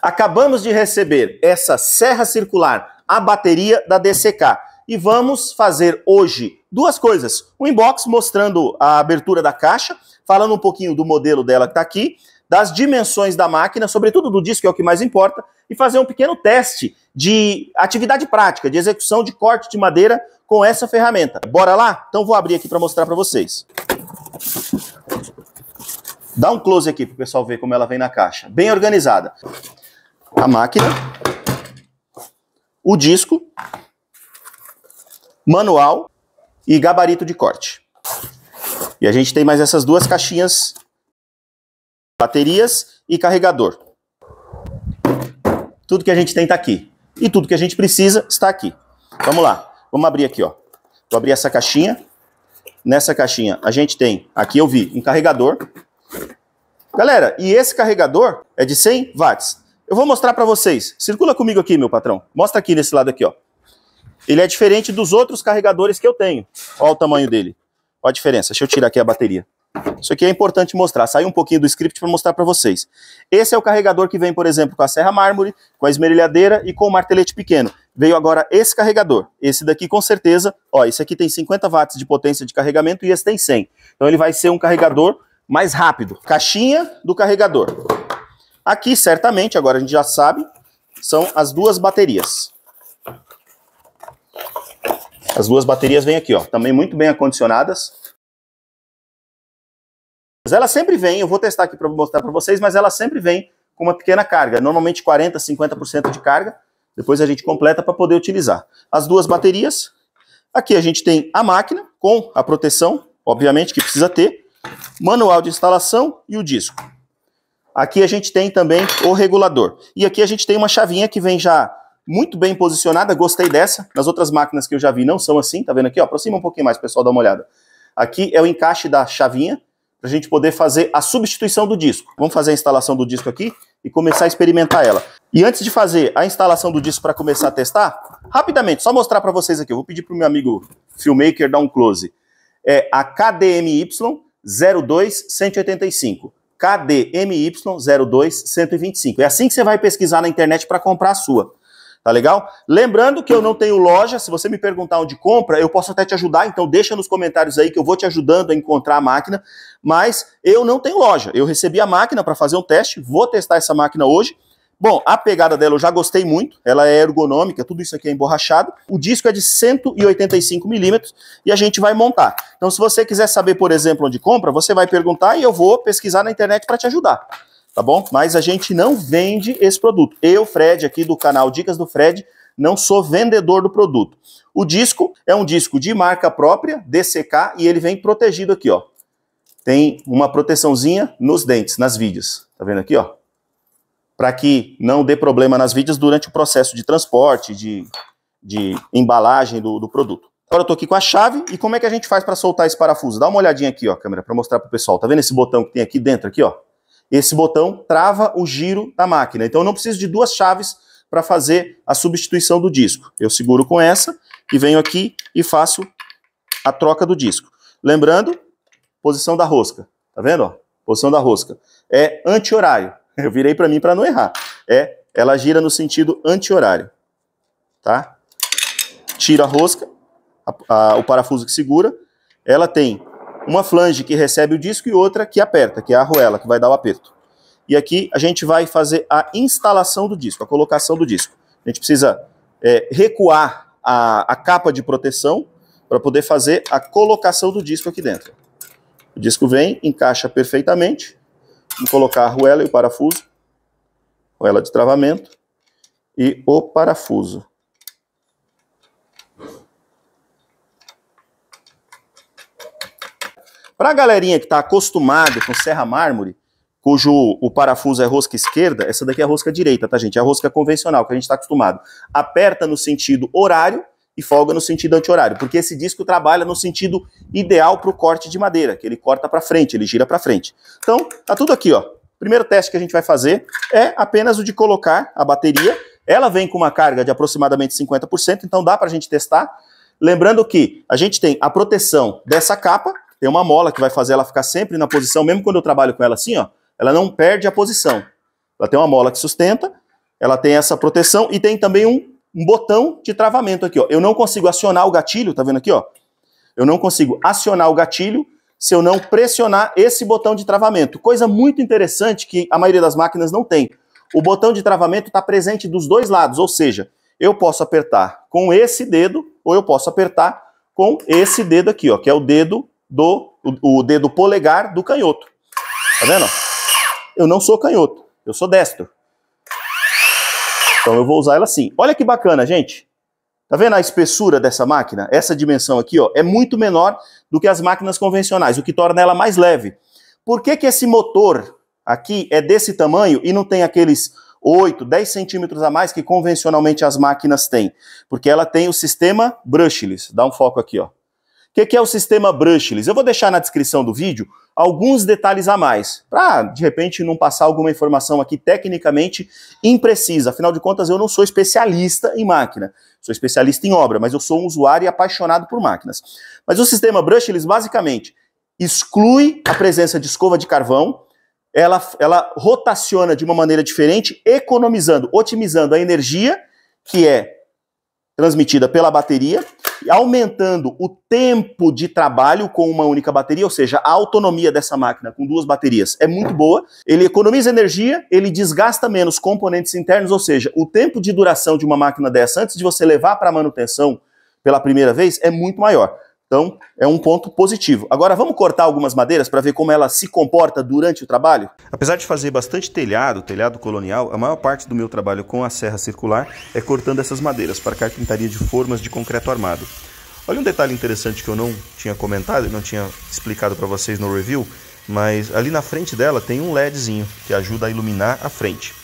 Acabamos de receber essa serra circular, a bateria da DCK. E vamos fazer hoje duas coisas. Um inbox mostrando a abertura da caixa, falando um pouquinho do modelo dela que está aqui, das dimensões da máquina, sobretudo do disco, que é o que mais importa, e fazer um pequeno teste de atividade prática, de execução de corte de madeira com essa ferramenta. Bora lá? Então vou abrir aqui para mostrar para vocês. Dá um close aqui para o pessoal ver como ela vem na caixa. Bem organizada a máquina, o disco, manual e gabarito de corte. E a gente tem mais essas duas caixinhas, baterias e carregador. Tudo que a gente tem está aqui. E tudo que a gente precisa está aqui. Vamos lá, vamos abrir aqui, ó. Vou abrir essa caixinha. Nessa caixinha a gente tem, aqui eu vi, um carregador. Galera, e esse carregador é de 100 watts. Eu vou mostrar para vocês. Circula comigo aqui, meu patrão. Mostra aqui nesse lado aqui, ó. Ele é diferente dos outros carregadores que eu tenho. Olha o tamanho dele. Olha a diferença. Deixa eu tirar aqui a bateria. Isso aqui é importante mostrar. Saiu um pouquinho do script para mostrar para vocês. Esse é o carregador que vem, por exemplo, com a serra mármore, com a esmerilhadeira e com o martelete pequeno. Veio agora esse carregador. Esse daqui, com certeza, ó, esse aqui tem 50 watts de potência de carregamento e esse tem 100. Então ele vai ser um carregador mais rápido. Caixinha do carregador. Aqui, certamente, agora a gente já sabe, são as duas baterias. As duas baterias vêm aqui, ó, também muito bem acondicionadas. ela sempre vem, eu vou testar aqui para mostrar para vocês, mas ela sempre vem com uma pequena carga, normalmente 40%, 50% de carga. Depois a gente completa para poder utilizar. As duas baterias. Aqui a gente tem a máquina com a proteção, obviamente que precisa ter, manual de instalação e o disco. Aqui a gente tem também o regulador. E aqui a gente tem uma chavinha que vem já muito bem posicionada, gostei dessa. Nas outras máquinas que eu já vi não são assim, tá vendo aqui? Ó, aproxima um pouquinho mais, pessoal, dá uma olhada. Aqui é o encaixe da chavinha, para a gente poder fazer a substituição do disco. Vamos fazer a instalação do disco aqui e começar a experimentar ela. E antes de fazer a instalação do disco para começar a testar, rapidamente, só mostrar para vocês aqui. Eu vou pedir para o meu amigo filmmaker dar um close. É a KDMY 02185. KDMY02125. É assim que você vai pesquisar na internet para comprar a sua. Tá legal? Lembrando que eu não tenho loja, se você me perguntar onde compra, eu posso até te ajudar, então deixa nos comentários aí que eu vou te ajudando a encontrar a máquina, mas eu não tenho loja. Eu recebi a máquina para fazer um teste, vou testar essa máquina hoje. Bom, a pegada dela eu já gostei muito, ela é ergonômica, tudo isso aqui é emborrachado. O disco é de 185 milímetros e a gente vai montar. Então, se você quiser saber, por exemplo, onde compra, você vai perguntar e eu vou pesquisar na internet para te ajudar, tá bom? Mas a gente não vende esse produto. Eu, Fred, aqui do canal Dicas do Fred, não sou vendedor do produto. O disco é um disco de marca própria, DCK, e ele vem protegido aqui, ó. Tem uma proteçãozinha nos dentes, nas vidas. Tá vendo aqui, ó? para que não dê problema nas vidas durante o processo de transporte, de, de embalagem do, do produto. Agora eu estou aqui com a chave e como é que a gente faz para soltar esse parafuso? Dá uma olhadinha aqui, ó, câmera, para mostrar para o pessoal. Tá vendo esse botão que tem aqui dentro, aqui, ó? Esse botão trava o giro da máquina. Então eu não preciso de duas chaves para fazer a substituição do disco. Eu seguro com essa e venho aqui e faço a troca do disco. Lembrando, posição da rosca. Tá vendo? Ó? Posição da rosca. É anti-horário. Eu virei para mim para não errar. É, ela gira no sentido anti-horário, tá? Tira a rosca, a, a, o parafuso que segura. Ela tem uma flange que recebe o disco e outra que aperta, que é a arruela, que vai dar o aperto. E aqui a gente vai fazer a instalação do disco, a colocação do disco. A gente precisa é, recuar a, a capa de proteção para poder fazer a colocação do disco aqui dentro. O disco vem, encaixa perfeitamente. Vamos colocar a arruela e o parafuso, arruela de travamento e o parafuso. Para a galerinha que está acostumada com serra mármore, cujo o parafuso é rosca esquerda, essa daqui é rosca direita, tá gente? É a rosca convencional que a gente está acostumado. Aperta no sentido horário e folga no sentido anti-horário, porque esse disco trabalha no sentido ideal para o corte de madeira, que ele corta para frente, ele gira para frente. Então, tá tudo aqui, ó. Primeiro teste que a gente vai fazer é apenas o de colocar a bateria. Ela vem com uma carga de aproximadamente 50%, então dá para a gente testar. Lembrando que a gente tem a proteção dessa capa, tem uma mola que vai fazer ela ficar sempre na posição, mesmo quando eu trabalho com ela assim, ó, ela não perde a posição. Ela tem uma mola que sustenta, ela tem essa proteção e tem também um um botão de travamento aqui, ó. Eu não consigo acionar o gatilho, tá vendo aqui, ó? Eu não consigo acionar o gatilho se eu não pressionar esse botão de travamento. Coisa muito interessante que a maioria das máquinas não tem. O botão de travamento está presente dos dois lados, ou seja, eu posso apertar com esse dedo ou eu posso apertar com esse dedo aqui, ó, que é o dedo do o, o dedo polegar do canhoto. Tá vendo? Eu não sou canhoto, eu sou destro. Então eu vou usar ela assim. Olha que bacana, gente. Tá vendo a espessura dessa máquina? Essa dimensão aqui ó, é muito menor do que as máquinas convencionais, o que torna ela mais leve. Por que, que esse motor aqui é desse tamanho e não tem aqueles 8, 10 centímetros a mais que convencionalmente as máquinas têm? Porque ela tem o sistema brushless. Dá um foco aqui. ó. O que, que é o sistema brushless? Eu vou deixar na descrição do vídeo alguns detalhes a mais, para de repente não passar alguma informação aqui tecnicamente imprecisa. Afinal de contas, eu não sou especialista em máquina, sou especialista em obra, mas eu sou um usuário e apaixonado por máquinas. Mas o sistema Brush, eles basicamente exclui a presença de escova de carvão, ela, ela rotaciona de uma maneira diferente, economizando, otimizando a energia que é transmitida pela bateria aumentando o tempo de trabalho com uma única bateria, ou seja, a autonomia dessa máquina com duas baterias é muito boa. Ele economiza energia, ele desgasta menos componentes internos, ou seja, o tempo de duração de uma máquina dessa antes de você levar para manutenção pela primeira vez é muito maior. Então, é um ponto positivo. Agora, vamos cortar algumas madeiras para ver como ela se comporta durante o trabalho? Apesar de fazer bastante telhado, telhado colonial, a maior parte do meu trabalho com a serra circular é cortando essas madeiras para carpintaria de formas de concreto armado. Olha um detalhe interessante que eu não tinha comentado, e não tinha explicado para vocês no review, mas ali na frente dela tem um LEDzinho que ajuda a iluminar a frente.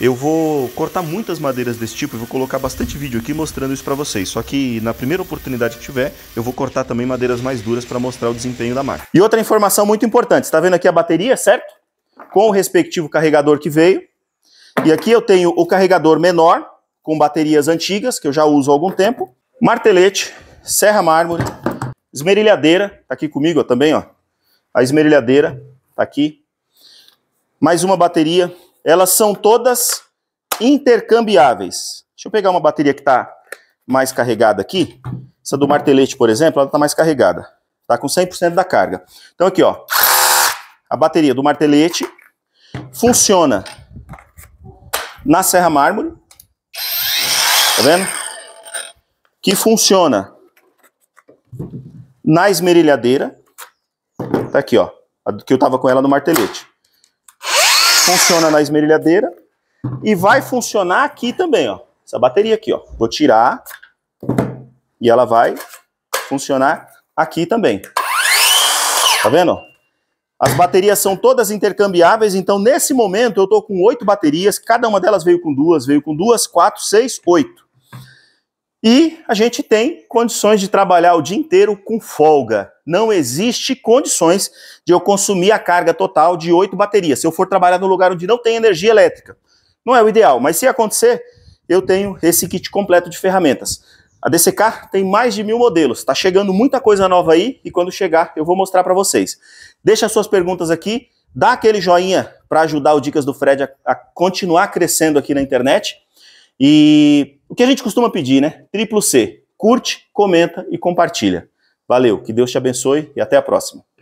Eu vou cortar muitas madeiras desse tipo e vou colocar bastante vídeo aqui mostrando isso para vocês. Só que na primeira oportunidade que tiver, eu vou cortar também madeiras mais duras para mostrar o desempenho da máquina. E outra informação muito importante, está vendo aqui a bateria, certo? Com o respectivo carregador que veio. E aqui eu tenho o carregador menor, com baterias antigas, que eu já uso há algum tempo. Martelete, serra mármore, esmerilhadeira, tá aqui comigo ó, também, ó. A esmerilhadeira tá aqui. Mais uma bateria elas são todas intercambiáveis. Deixa eu pegar uma bateria que está mais carregada aqui. Essa do martelete, por exemplo, ela está mais carregada. Está com 100% da carga. Então aqui, ó, a bateria do martelete funciona na serra mármore. Tá vendo? Que funciona na esmerilhadeira. Tá aqui, ó. A que eu tava com ela no martelete funciona na esmerilhadeira e vai funcionar aqui também, ó. Essa bateria aqui, ó. Vou tirar e ela vai funcionar aqui também. Tá vendo? As baterias são todas intercambiáveis, então nesse momento eu tô com oito baterias, cada uma delas veio com duas, veio com duas, quatro, seis, oito. E a gente tem condições de trabalhar o dia inteiro com folga. Não existe condições de eu consumir a carga total de oito baterias. Se eu for trabalhar num lugar onde não tem energia elétrica, não é o ideal, mas se acontecer, eu tenho esse kit completo de ferramentas. A DCK tem mais de mil modelos, está chegando muita coisa nova aí e quando chegar eu vou mostrar para vocês. Deixa suas perguntas aqui, dá aquele joinha para ajudar o Dicas do Fred a, a continuar crescendo aqui na internet e o que a gente costuma pedir, né? Triplo C: curte, comenta e compartilha. Valeu, que Deus te abençoe e até a próxima.